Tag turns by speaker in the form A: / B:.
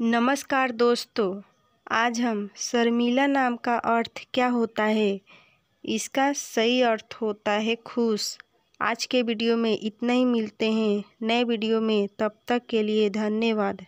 A: नमस्कार दोस्तों आज हम शर्मिला नाम का अर्थ क्या होता है इसका सही अर्थ होता है खुश आज के वीडियो में इतना ही मिलते हैं नए वीडियो में तब तक के लिए धन्यवाद